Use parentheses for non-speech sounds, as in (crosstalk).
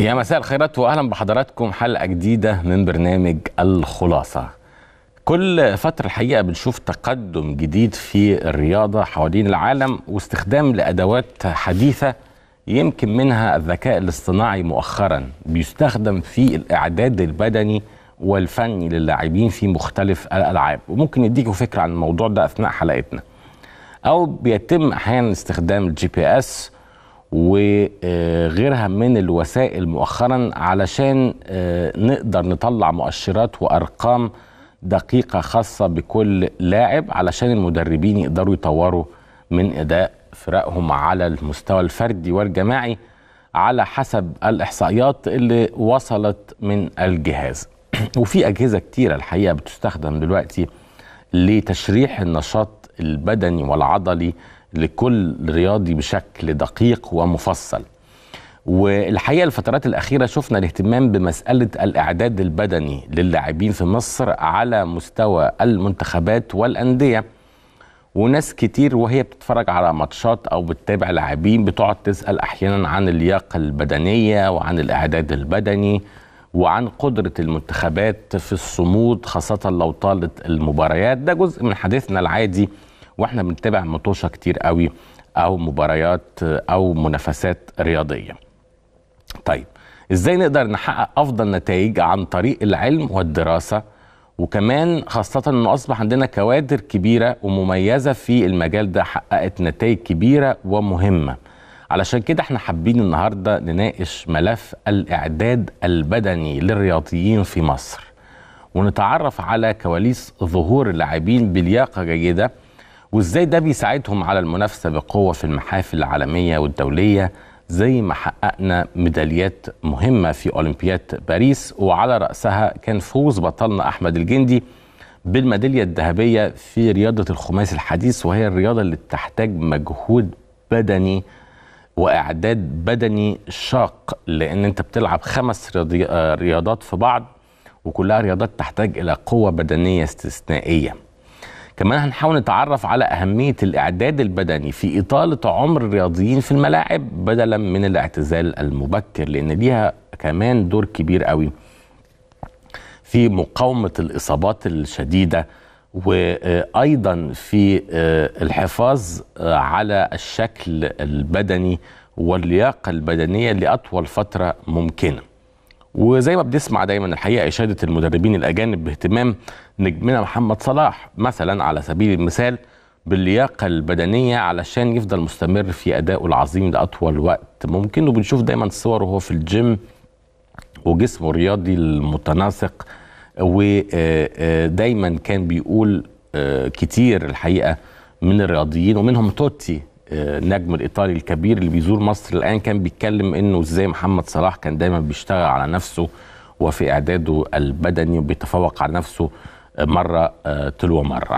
يا مساء الخيرات واهلا بحضراتكم حلقه جديده من برنامج الخلاصه كل فترة الحقيقة بنشوف تقدم جديد في الرياضة حوالين العالم واستخدام لأدوات حديثة يمكن منها الذكاء الاصطناعي مؤخرا بيستخدم في الإعداد البدني والفني للاعبين في مختلف الألعاب وممكن يديكوا فكرة عن الموضوع ده أثناء حلقتنا أو بيتم أحيانا استخدام الجي بي اس وغيرها من الوسائل مؤخرا علشان آه، نقدر نطلع مؤشرات وارقام دقيقه خاصه بكل لاعب علشان المدربين يقدروا يطوروا من اداء فرقهم على المستوى الفردي والجماعي على حسب الاحصائيات اللي وصلت من الجهاز (clears throat) وفي اجهزه كتيره الحقيقه بتستخدم دلوقتي لتشريح النشاط البدني والعضلي لكل رياضي بشكل دقيق ومفصل والحقيقه الفترات الاخيره شفنا الاهتمام بمساله الاعداد البدني للاعبين في مصر على مستوى المنتخبات والانديه وناس كتير وهي بتتفرج على ماتشات او بتتابع لاعبين بتقعد تسال احيانا عن اللياقه البدنيه وعن الاعداد البدني وعن قدره المنتخبات في الصمود خاصه لو طالت المباريات ده جزء من حديثنا العادي واحنا بنتابع مطوشه كتير قوي او مباريات او منافسات رياضيه طيب ازاي نقدر نحقق افضل نتائج عن طريق العلم والدراسه وكمان خاصة انه اصبح عندنا كوادر كبيرة ومميزة في المجال ده حققت نتائج كبيرة ومهمة. علشان كده احنا حابين النهاردة نناقش ملف الاعداد البدني للرياضيين في مصر. ونتعرف على كواليس ظهور اللاعبين بلياقة جيدة وازاي ده بيساعدهم على المنافسه بقوه في المحافل العالميه والدوليه زي ما حققنا ميداليات مهمه في اولمبياد باريس وعلى راسها كان فوز بطلنا احمد الجندي بالميداليه الذهبيه في رياضه الخماس الحديث وهي الرياضه اللي بتحتاج مجهود بدني واعداد بدني شاق لان انت بتلعب خمس آه، رياضات في بعض وكلها رياضات تحتاج الى قوه بدنيه استثنائيه كمان هنحاول نتعرف على أهمية الإعداد البدني في إطالة عمر الرياضيين في الملاعب بدلا من الاعتزال المبكر لأن ليها كمان دور كبير قوي في مقاومة الإصابات الشديدة وأيضا في آه، الحفاظ آه، على الشكل البدني واللياقة البدنية لأطول فترة ممكنة وزي ما بنسمع دايما الحقيقه اشاده المدربين الاجانب باهتمام نجمنا محمد صلاح مثلا على سبيل المثال باللياقه البدنيه علشان يفضل مستمر في ادائه العظيم لاطول وقت ممكن وبنشوف دايما صوره وهو في الجيم وجسمه الرياضي المتناسق ودايما آه، آه، كان بيقول آه، كتير الحقيقه من الرياضيين ومنهم توتي النجم الايطالي الكبير اللي بيزور مصر الان كان بيتكلم انه ازاي محمد صلاح كان دايما بيشتغل على نفسه وفي اعداده البدني وبيتفوق على نفسه مره آه، تلو مره